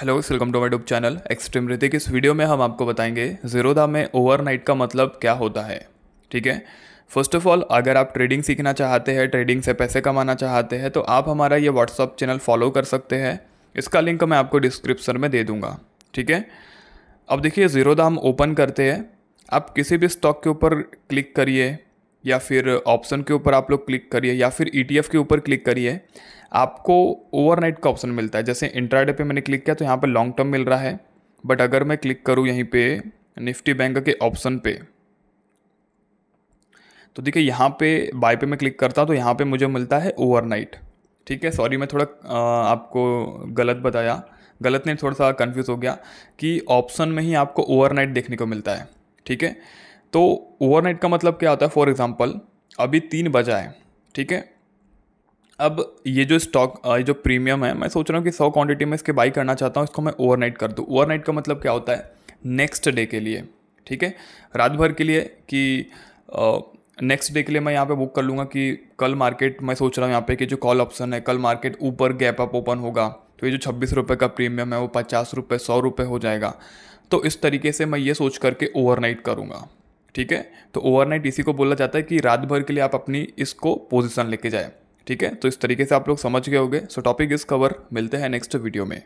hello welcome to my डूब channel extreme Hrithik इस video में हम आपको बताएंगे जीरोधा में ओवरनाइट का मतलब क्या होता है ठीक है फर्स्ट ऑफ ऑल अगर आप ट्रेडिंग सीखना चाहते हैं ट्रेडिंग से पैसे कमाना चाहते हैं तो आप हमारा ये व्हाट्सअप चैनल फॉलो कर सकते हैं इसका लिंक मैं आपको डिस्क्रिप्सन में दे दूँगा ठीक है अब देखिए जीरोधा हम ओपन करते हैं आप किसी भी स्टॉक के ऊपर क्लिक करिए या फिर ऑप्शन के ऊपर आप लोग क्लिक करिए या फिर ई e के ऊपर क्लिक करिए आपको ओवरनाइट का ऑप्शन मिलता है जैसे इंट्राडे पे मैंने क्लिक किया तो यहाँ पे लॉन्ग टर्म मिल रहा है बट अगर मैं क्लिक करूँ यहीं पे निफ्टी बैंक के ऑप्शन पे तो देखिए यहाँ पे बाय पे मैं क्लिक करता हूँ तो यहाँ पे मुझे मिलता है ओवरनाइट ठीक है सॉरी मैं थोड़ा आपको गलत बताया गलत नहीं थोड़ा सा कन्फ्यूज़ हो गया कि ऑप्शन में ही आपको ओवरनाइट देखने को मिलता है ठीक है तो ओवरनाइट का मतलब क्या होता है फॉर एग्ज़ाम्पल अभी तीन बजा है ठीक है अब ये जो स्टॉक ये जो प्रीमियम है मैं सोच रहा हूँ कि सौ क्वांटिटी में इसके बाई करना चाहता हूँ इसको मैं ओवरनाइट कर दूँ ओवरनाइट का मतलब क्या होता है नेक्स्ट डे के लिए ठीक है रात भर के लिए कि नेक्स्ट डे के लिए मैं यहाँ पे बुक कर लूँगा कि कल मार्केट मैं सोच रहा हूँ यहाँ पे कि जो कॉल ऑप्शन है कल मार्केट ऊपर गैप अप ओपन होगा तो ये जो छब्बीस रुपये का प्रीमियम है वो पचास रुपये सौ रुपये हो जाएगा तो इस तरीके से मैं ये सोच करके ओवरनाइट करूँगा ठीक है तो ओवरनाइट इसी को बोला जाता है कि रात भर के लिए आप अपनी इसको पोजिशन लेके जाए ठीक है तो इस तरीके से आप लोग समझ गए होंगे सो टॉपिक इस कवर मिलते हैं नेक्स्ट वीडियो में